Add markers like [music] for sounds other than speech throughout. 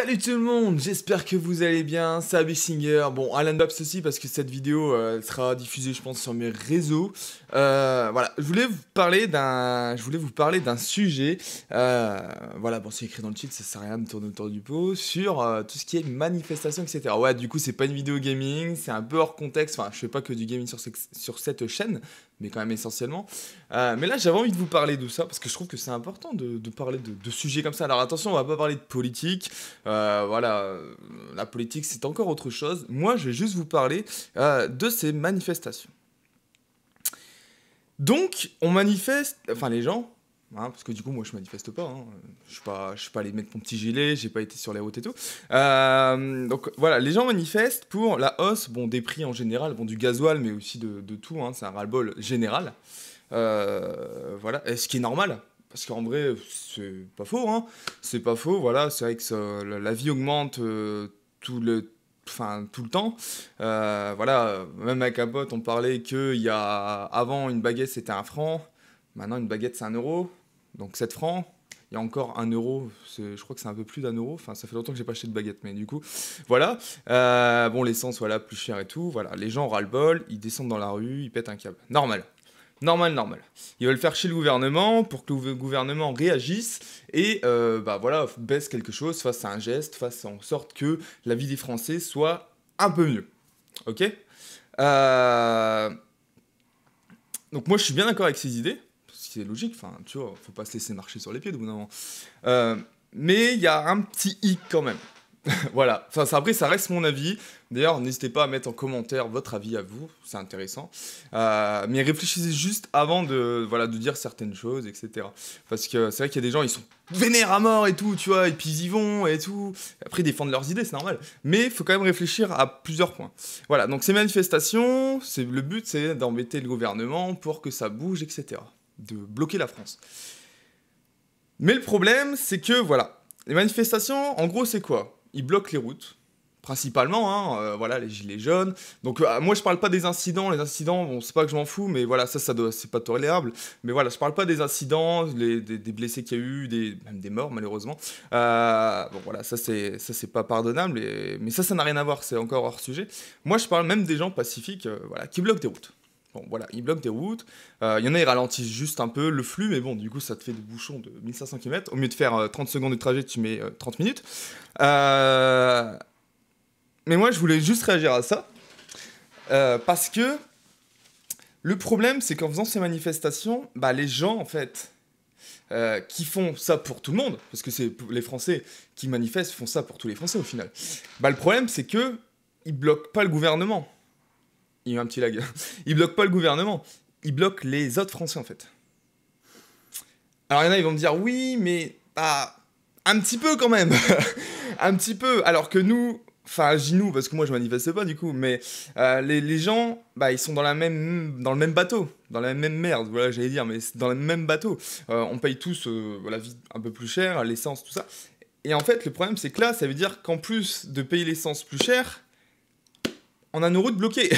Salut tout le monde, j'espère que vous allez bien, c'est Singer, bon Alan Babs aussi parce que cette vidéo euh, sera diffusée je pense sur mes réseaux. Euh, voilà, je voulais vous parler d'un je voulais vous parler d'un sujet, euh, voilà bon c'est écrit dans le titre, ça sert à rien de tourner autour du pot, sur tout ce qui est manifestation etc. Ouais du coup c'est pas une vidéo gaming, c'est un peu hors contexte, enfin je fais pas que du gaming sur, sur cette chaîne, mais quand même essentiellement. Euh, mais là, j'avais envie de vous parler de ça, parce que je trouve que c'est important de, parler de, sujets comme ça. Alors attention, on va pas parler de politique. Euh, voilà, euh, la politique, c'est encore autre chose. Moi, je vais juste vous parler de ces manifestations. Donc, on manifeste, enfin les gens Hein, parce que du coup, moi, je manifeste pas. Hein. Je suis pas, je suis pas allé mettre mon petit gilet, j'ai pas été sur les routes et tout. Euh, donc voilà, les gens manifestent pour la hausse, bon, des prix en général, bon, du gasoil, mais aussi de, tout. Hein. c'est un ras-le-bol général. Euh, voilà, et ce qui est normal. Parce qu'en vrai, c'est pas faux, C'est pas faux, voilà. C'est vrai que la vie augmente euh, tout le enfin tout le temps. voilà, même à Capote, on parlait qu'il y a avant une baguette c'était un franc, maintenant une baguette c'est un euro. Donc 7 francs, il y a encore 1 euro, je crois que c'est un peu plus d'un euro, enfin ça fait longtemps que j'ai pas acheté de baguette, mais du coup, voilà. Euh, bon, l'essence, voilà, plus cher et tout, voilà. Les gens râlent bol, ils descendent dans la rue, ils pètent un câble. Normal. Normal, normal. Ils veulent faire chez le gouvernement pour que le gouvernement réagisse et euh, bah voilà, baisse quelque chose, fasse un geste, fasse en sorte que la vie des Français soit un peu mieux. Ok euh, Donc moi je suis bien d'accord avec ces idées logique. Enfin, tu vois, faut pas se laisser marcher sur les pieds au bout euh, mais il y a un petit hic quand même. [laughs] voilà. Enfin, ça, après, ça reste mon avis. D'ailleurs, n'hésitez pas à mettre en commentaire votre avis à vous. C'est intéressant. Euh, mais réfléchissez juste avant de, voilà, de dire certaines choses, etc. Parce que c'est vrai qu'il y a des gens, ils sont vénères à mort et tout, tu vois, et puis ils y vont et tout. Après, ils défendent leurs idées, c'est normal. Mais il faut quand même réfléchir à plusieurs points. Voilà. Donc, ces manifestations, c'est le but, c'est d'embêter le gouvernement pour que ça bouge, etc de bloquer la France. Mais le problème, c'est que voilà, les manifestations, en gros, c'est quoi Ils bloquent les routes, principalement, hein, euh, voilà, les gilets jaunes. Donc euh, moi, je parle pas des incidents, les incidents, bon, c'est pas que je m'en fous, mais voilà, ça, ça c'est pas tolérable. Mais voilà, je parle pas des incidents, des, blessés qu'il y a eu, des, même des morts, malheureusement. Euh, bon, voilà, ça, c'est ça c'est pas pardonnable, mais ça, ça n'a rien à voir, c'est encore hors sujet. Moi, je parle même des gens pacifiques, voilà, qui bloquent des routes. Bon, voilà, ils bloquent des routes. Euh, il y en a, ils ralentissent juste un peu le flux, mais bon, du coup, ça te fait des bouchons de 1500 km. Au mieux de faire 30 euh, secondes de trajet, tu mets 30 euh, minutes. Mais moi, je voulais juste réagir à ça. parce que le problème, c'est qu'en faisant ces manifestations, bah, les gens, en fait, qui font ça pour tout le monde, parce que c'est les Français qui manifestent font ça pour tous les Français au final. Bah, le problème, c'est qu'ils ne bloquent pas le gouvernement il y a eu un petit lag. il bloque pas le gouvernement, il bloque les autres Français en fait. Alors il y en a, ils vont me dire oui, mais un petit peu quand même, [laughs] un petit peu. Alors que nous, enfin j'y nous parce que moi je manifeste pas du coup, mais euh, les, gens, bah, ils sont dans la même, dans le même bateau, dans la même merde. Voilà, j'allais dire, mais dans le même bateau. Euh, on paye tous euh, la vie un peu plus cher, l'essence, tout ça. Et en fait, le problème c'est que là, ça veut dire qu'en plus de payer l'essence plus cher, on a nos routes bloquées.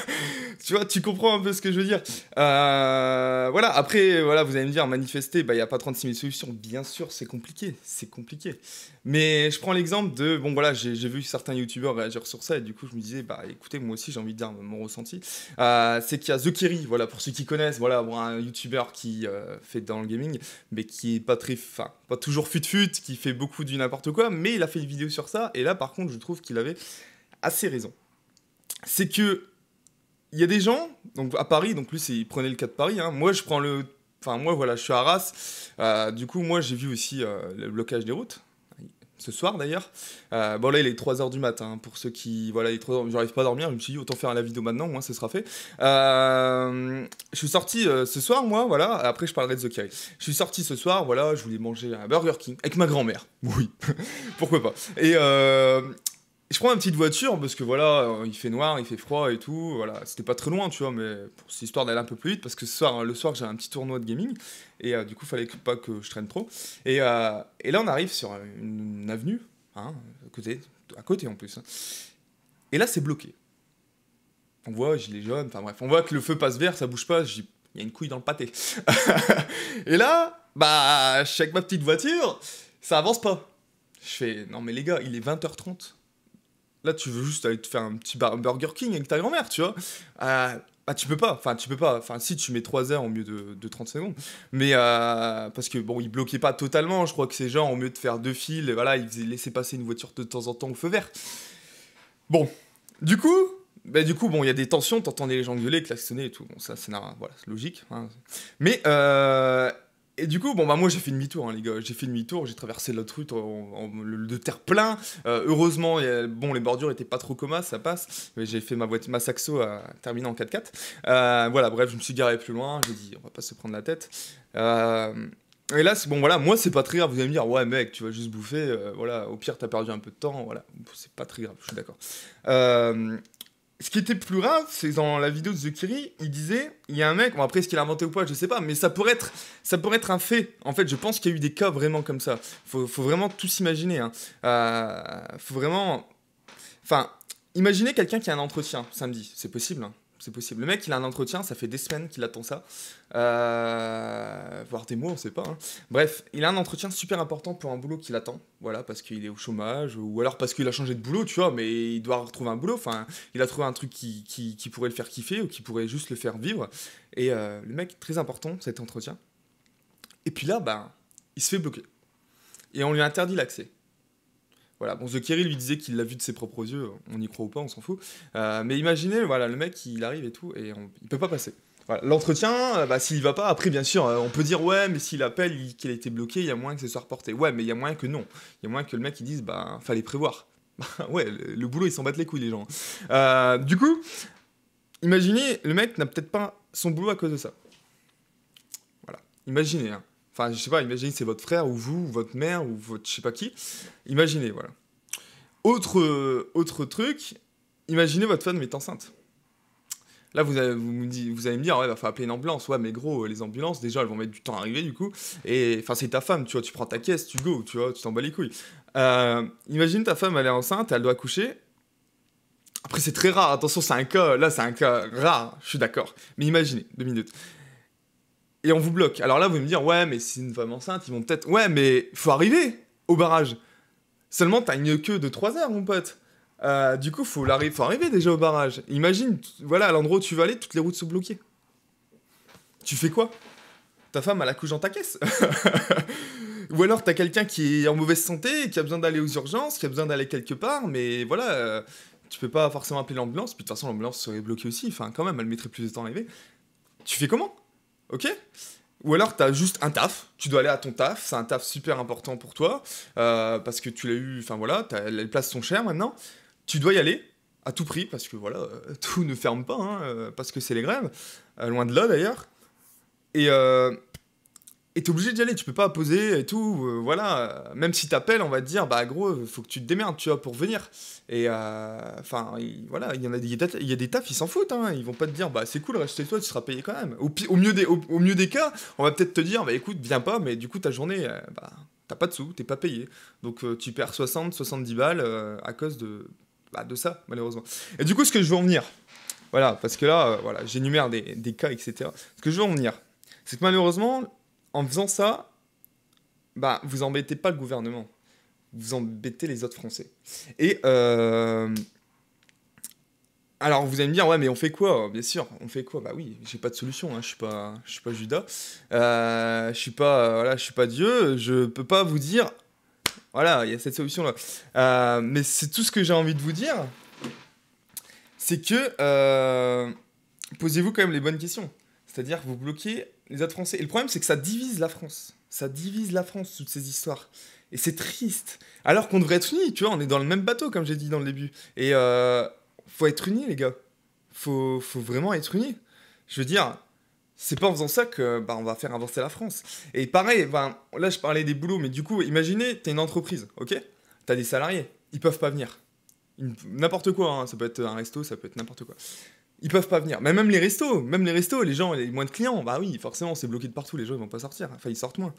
[laughs] tu vois, tu comprends un peu ce que je veux dire. Euh, voilà, après, voilà, vous allez me dire, manifester, bah, il bah, n'y a pas 36 000 solutions. Bien sûr, c'est compliqué, c'est compliqué. Mais je prends l'exemple de, bon voilà, j'ai vu certains youtubeurs réagir sur ça, et du coup, je me disais, bah écoutez, moi aussi, j'ai envie de dire mon ressenti. Euh, c'est qu'il y a The voilà, pour ceux qui connaissent, voilà, un Youtuber qui euh, fait dans le gaming, mais qui est pas très, pas toujours fut-fut, qui fait beaucoup du n'importe quoi, mais il a fait une vidéo sur ça, et là, par contre, je trouve qu'il avait assez raison c'est que il y a des gens, donc à Paris, donc lui, il prenait le cas de Paris. Hein, moi, je prends le. Enfin, moi, voilà, je suis à Arras. Euh, du coup, moi, j'ai vu aussi euh, le blocage des routes. Ce soir d'ailleurs. Euh, bon, là, il est 3h du matin. Hein, pour ceux qui. Voilà, il est 3h. J'arrive pas à dormir. Je me suis dit, autant faire la vidéo maintenant, moi, ce sera fait. je suis sorti ce soir, moi, voilà. Après, je parlerai de The Je suis sorti ce soir, voilà. Je voulais manger un Burger King avec ma grand-mère. [laughs] Oui. Pourquoi pas. Et je prends ma petite voiture parce que voilà, euh, il fait noir, il fait froid et tout. Voilà, c'était pas très loin, tu vois, mais c'est histoire d'aller un peu plus vite parce que ce soir, le soir, j'ai un petit tournoi de gaming et euh, du coup, fallait pas que je traîne trop. Et, euh, là, on arrive sur une, avenue, hein, à côté, à côté en plus. Hein. Et là, c'est bloqué. On voit les jeunes enfin bref, on voit que le feu passe vert, ça bouge pas. Il y a une couille dans le pâté. [laughs] et là, bah, check ma petite voiture, ça avance pas. Je fais non mais les gars, il est 20h30 Là, tu veux juste aller te faire un petit Burger King avec ta grand-mère, tu vois. Euh, bah, tu peux pas. Enfin, tu peux pas. Enfin, si, tu mets 3 heures au mieux de, 30 secondes. Mais euh, parce que, bon, ils bloquaient pas totalement. Je crois que ces gens, au mieux de faire deux fils, et voilà, ils laissaient passer une voiture de temps en temps au feu vert. Bon. Du coup, bah, du coup, bon, il y a des tensions. T'entendais les gens gueuler, klaxonner et tout. Bon, ça, c'est voilà, logique. Hein. Mais. Euh, et du coup, bon, bah, moi, j'ai fait demi-tour, hein, les gars. J'ai fait demi-tour, j'ai traversé l'autre route de terre plein. Euh, heureusement, bon, les bordures étaient pas trop commas, ça passe. Mais j'ai fait ma, voiture, ma saxo à, euh, terminer en 4x4. Euh, voilà, bref, je me suis garé plus loin. J'ai dit, on va pas se prendre la tête. et là, bon, voilà, moi, c'est pas très grave. Vous allez me dire, ouais, mec, tu vas juste bouffer. voilà, au pire, t'as perdu un peu de temps. Voilà, c'est pas très grave, je suis d'accord ce qui était plus rare c'est dans la vidéo de The Kiri, il disait, il y a un mec, bon après ce qu'il a inventé ou pas, je sais pas, mais ça pourrait être, ça pourrait être un fait. En fait, je pense qu'il y a eu des cas vraiment comme ça. Faut, faut vraiment tous imaginer. Hein. Euh, faut vraiment, enfin, imaginez quelqu'un qui a un entretien samedi, c'est possible. Hein c'est possible. Le mec, il a un entretien, ça fait des semaines qu'il attend ça. Euh, voire des mois, on sait pas. Hein. Bref, il a un entretien super important pour un boulot qu'il attend. Voilà, parce qu'il est au chômage, ou alors parce qu'il a changé de boulot, tu vois, mais il doit retrouver un boulot. Enfin, il a trouvé un truc qui, pourrait le faire kiffer, ou qui pourrait juste le faire vivre. Et euh, le mec, très important, cet entretien. Et puis là, ben, il se fait bloquer. Et on lui interdit l'accès. Voilà, bon, The lui disait qu'il l'a vu de ses propres yeux, on y croit ou pas, on s'en fout. Euh, mais imaginez, voilà, le mec, il arrive et tout, et on... il peut pas passer. L'entretien, euh, bah, s'il va pas, après, bien sûr, euh, on peut dire, ouais, mais s'il appelle, qu'il a été bloqué, il y a moyen que ce soit reporté. Ouais, mais il y a moyen que non. Il y a moyen que le mec, il dise, bah, fallait prévoir. [laughs] Bah, ouais, le, boulot, ils s'en battent les couilles, les gens. du coup, imaginez, le mec n'a peut-être pas son boulot à cause de ça. Voilà, imaginez, hein. Enfin, je sais pas, imaginez c'est votre frère ou vous, ou votre mère ou votre je sais pas qui. Imaginez, voilà. Autre, autre truc, imaginez votre femme est enceinte. Là, vous allez, vous, vous allez me dire, ah ouais, va bah, falloir appeler une ambulance. Ouais, mais gros, les ambulances, déjà, elles vont mettre du temps à arriver, du coup. Et enfin, c'est ta femme, tu vois, tu prends ta caisse, tu go, tu vois, tu t'en bats les couilles. Euh, imagine ta femme, elle est enceinte, elle doit coucher. Après, c'est très rare, attention, c'est un cas, là, c'est un cas rare, je suis d'accord. Mais imaginez, deux minutes et on vous bloque. Alors là, vous me dire, ouais, mais c'est une femme enceinte, ils vont peut-être. Ouais, mais faut arriver au barrage. Seulement, t'as une queue de 3 heures, mon pote. Euh, du coup, faut, faut arriver déjà au barrage. Imagine, voilà, à l'endroit où tu vas aller, toutes les routes sont bloquées. Tu fais quoi Ta femme, a la couche dans ta caisse. [laughs] Ou alors, t'as quelqu'un qui est en mauvaise santé, qui a besoin d'aller aux urgences, qui a besoin d'aller quelque part, mais voilà. Euh, tu peux pas forcément appeler l'ambulance, puis de toute façon l'ambulance serait bloquée aussi, enfin quand même, elle mettrait plus de temps à arriver. Tu fais comment Ok ou alors tu as juste un taf, tu dois aller à ton taf, c'est un taf super important pour toi, euh, parce que tu l'as eu, enfin voilà, les places sont chères maintenant, tu dois y aller à tout prix, parce que voilà, euh, [laughs] tout ne ferme pas, hein, euh, parce que c'est les grèves, loin de là d'ailleurs. Et, et t'es obligé d'y aller, tu peux pas poser et tout, euh, voilà. Même si t'appelles, on va te dire, bah gros, faut que tu te démerdes, tu vois, pour venir. Et euh, enfin, voilà, il y a des, il y a des tafs, ils s'en foutent, hein. Ils vont pas te dire, bah c'est cool, reste toi, tu seras payé quand même. Au, au mieux, des, au, mieux des cas, on va peut-être te dire, bah écoute, viens pas, mais du coup, ta journée, euh, bah t'as pas de sous, t'es pas payé. Donc tu perds 60, 70 balles à cause de, bah, de ça, malheureusement. Et du coup, ce que je veux en venir, voilà, parce que là, voilà, j'énumère des, des cas, etc. Ce que je veux en venir, c'est que malheureusement, en faisant ça, bah, vous embêtez pas le gouvernement, vous embêtez les autres Français. Et euh, alors vous allez me dire, ouais, mais on fait quoi Bien sûr, on fait quoi Bah oui, j'ai pas de solution, hein, je suis pas, suis pas Judas, euh, je suis pas, euh, je suis pas Dieu, je peux pas vous dire, voilà, il y a cette solution là. mais c'est tout ce que j'ai envie de vous dire, c'est que posez-vous quand même les bonnes questions. C'est-à-dire, vous bloquez les autres Français. Et le problème, c'est que ça divise la France. Ça divise la France, toutes ces histoires. Et c'est triste. Alors qu'on devrait être unis, tu vois, on est dans le même bateau, comme j'ai dit dans le début. Et euh, faut être unis, les gars. Faut, faut vraiment être unis. Je veux dire, c'est pas en faisant ça que bah, on va faire avancer la France. Et pareil, ben, là je parlais des boulots, mais du coup, imaginez, t'es une entreprise, ok T'as des salariés, ils peuvent pas venir. N'importe quoi, hein. ça peut être un resto, ça peut être n'importe quoi. Ils peuvent pas venir. Mais même les restos, même les restos, les gens, les moins de clients, bah oui, forcément, c'est bloqué de partout, les gens ils vont pas sortir. Enfin, ils sortent moins.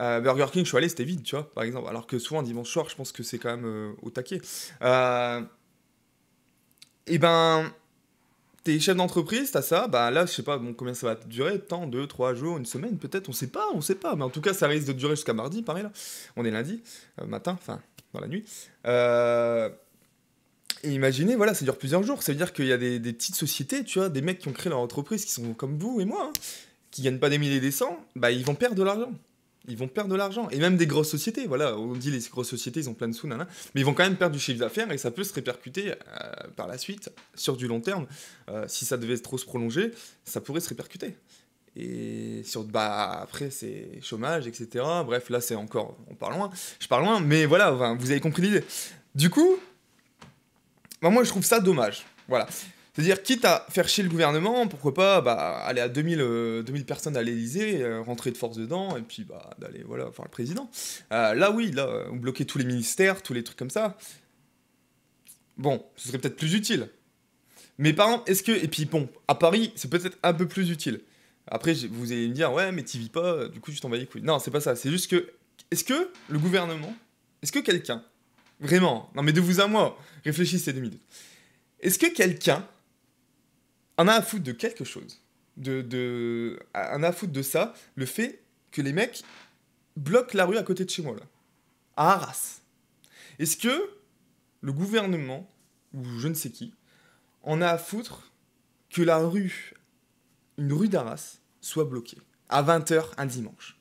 Euh, Burger King, je suis allé, c'était vide, tu vois, par exemple. Alors que souvent, dimanche soir, je pense que c'est quand même euh, au taquet. Euh... Et ben, t'es chef d'entreprise, t'as ça, bah là, je sais pas bon, combien ça va durer, tant, deux, trois jours, une semaine, peut-être, on sait pas, on sait pas, mais en tout cas, ça risque de durer jusqu'à mardi, pareil là. On est lundi, euh, matin, enfin, dans la nuit. Euh, et imaginez, voilà, ça dure plusieurs jours. Ça veut dire qu'il y a des, petites sociétés, tu vois, des mecs qui ont créé leur entreprise, qui sont comme vous et moi, hein, qui gagnent pas des milliers et des cents, bah ils vont perdre de l'argent. Ils vont perdre de l'argent. Et même des grosses sociétés, voilà, on dit les grosses sociétés, ils ont plein de sous, nanana, mais ils vont quand même perdre du chiffre d'affaires et ça peut se répercuter euh, par la suite sur du long terme. Euh, si ça devait trop se prolonger, ça pourrait se répercuter. Et sur, bah, après, c'est chômage, etc. Bref, là, c'est encore, on parle loin, je parle loin, mais voilà, vous avez compris l'idée. Du coup, bah, moi, je trouve ça dommage. Voilà. C'est-à-dire, quitte à faire chier le gouvernement, pourquoi pas bah, aller à 2000, 2000 euh, personnes à l'Elysée, euh, rentrer de force dedans, et puis bah, d'aller voilà, voir le président. Euh, là, oui, là, on bloquait tous les ministères, tous les trucs comme ça. Bon, ce serait peut-être plus utile. Mais par exemple, est-ce que. Et puis bon, à Paris, c'est peut-être un peu plus utile. Après, vous allez me dire, ouais, mais t'y vis pas, du coup, tu t'en vas les couilles. Non, c'est pas ça. C'est juste que. Est-ce que le gouvernement. Est-ce que quelqu'un Vraiment. Non, mais de vous à moi, réfléchissez deux minutes. Est-ce que quelqu'un en a à foutre de quelque chose de, de, en a à foutre de ça, le fait que les mecs bloquent la rue à côté de chez moi, là, à Arras. Est-ce que le gouvernement, ou je ne sais qui, en a à foutre que la rue, une rue d'Arras, soit bloquée à 20h un dimanche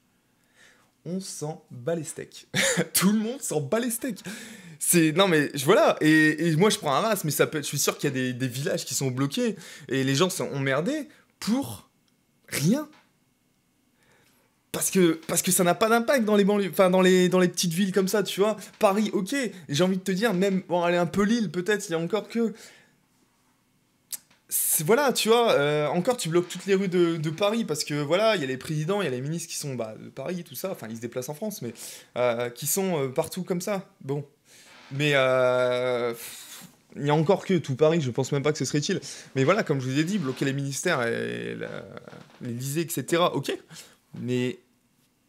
on s'en bat les steaks. [laughs] Tout le monde s'en bat les steaks. C'est non mais je voilà et, moi je prends un race mais ça peut je suis sûr qu'il y a des, villages qui sont bloqués et les gens sont emmerdés pour rien parce que parce que ça n'a pas d'impact dans les banlieues enfin dans les dans les petites villes comme ça tu vois Paris ok j'ai envie de te dire même bon allez un peu Lille peut-être il y a encore que voilà, tu vois, euh, encore tu bloques toutes les rues de, Paris parce que voilà, il y a les présidents, il y a les ministres qui sont bah, de Paris, tout ça, enfin ils se déplacent en France, mais euh, qui sont euh, partout comme ça. Bon. Mais il n'y a encore que tout Paris, je pense même pas que ce serait utile. Mais voilà, comme je vous ai dit, bloquer les ministères, et l'Elysée, etc., ok, mais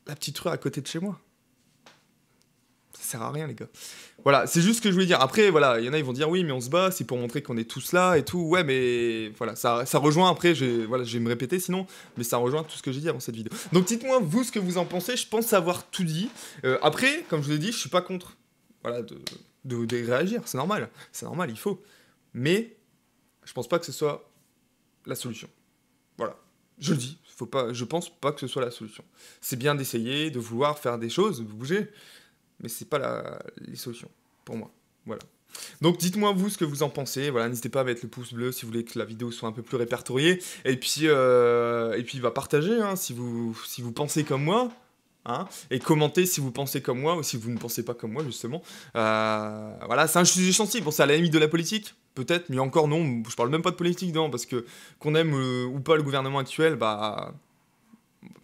la petite rue à côté de chez moi sert à rien, les gars. Voilà, c'est juste ce que je voulais dire. Après, voilà, il y en a, ils vont dire oui, mais on se bat, c'est pour montrer qu'on est tous là et tout. Ouais, mais voilà, ça, ça rejoint après, voilà, je vais me répéter sinon, mais ça rejoint tout ce que j'ai dit avant cette vidéo. Donc dites-moi, vous, ce que vous en pensez. Je pense avoir tout dit. Euh, après, comme je vous l'ai dit, je suis pas contre. Voilà, de, réagir, c'est normal. C'est normal, il faut. Mais je pense pas que ce soit la solution. Voilà, je le dis, faut pas, je pense pas que ce soit la solution. C'est bien d'essayer, de vouloir faire des choses, de bouger, mais c'est pas la, les solutions pour moi. Voilà. Donc dites-moi vous ce que vous en pensez, voilà, n'hésitez pas à mettre le pouce bleu si vous voulez que la vidéo soit un peu plus répertoriée, et puis, euh, et puis va partager hein, si, vous, si vous pensez comme moi, hein, et commentez si vous pensez comme moi ou si vous ne pensez pas comme moi justement. Euh, voilà, c'est un sujet sensible, bon, c'est à la limite de la politique, peut-être, mais encore non, je parle même pas de politique non, parce que qu'on aime euh, ou pas le gouvernement actuel, bah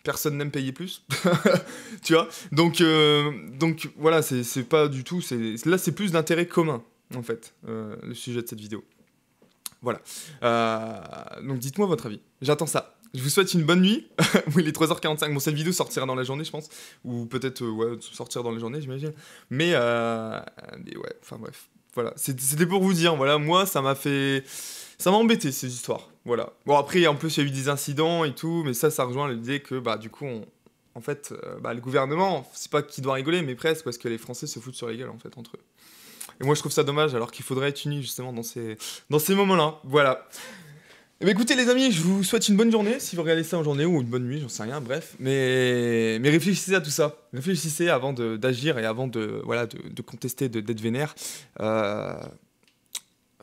personne n'aime payer plus. [laughs] tu vois donc, euh, donc voilà, c'est pas du tout. Là, c'est plus d'intérêt commun, en fait, euh, le sujet de cette vidéo. Voilà. Euh, donc dites-moi votre avis. J'attends ça. Je vous souhaite une bonne nuit. [laughs] oui, il est 3h45. Bon, cette vidéo sortira dans la journée, je pense. Ou peut-être, sortir dans la journée, j'imagine. Mais, mais ouais, enfin bref. Voilà. C'était pour vous dire, voilà, moi, ça m'a fait. Ça m'a embêté, ces histoires. Voilà. Bon, après, en plus, il y a eu des incidents et tout, mais ça, ça rejoint l'idée que, bah, du coup, en fait, euh, bah, le gouvernement, c'est pas qu'il doit rigoler, mais presque, parce que les Français se foutent sur les gueules, en fait, entre eux. Et moi, je trouve ça dommage, alors qu'il faudrait être unis, justement, dans ces, dans ces moments-là. Voilà. Mais eh ben, écoutez, les amis, je vous souhaite une bonne journée, si vous regardez ça en journée, ou une bonne nuit, j'en sais rien, bref. Mais, mais réfléchissez à tout ça. Réfléchissez avant d'agir et avant de, voilà, de, de contester, d'être vénère. Euh,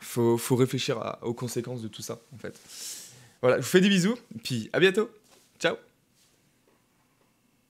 faut, faut réfléchir aux conséquences de tout ça, en fait. Voilà, je vous fais des bisous, puis à bientôt. Ciao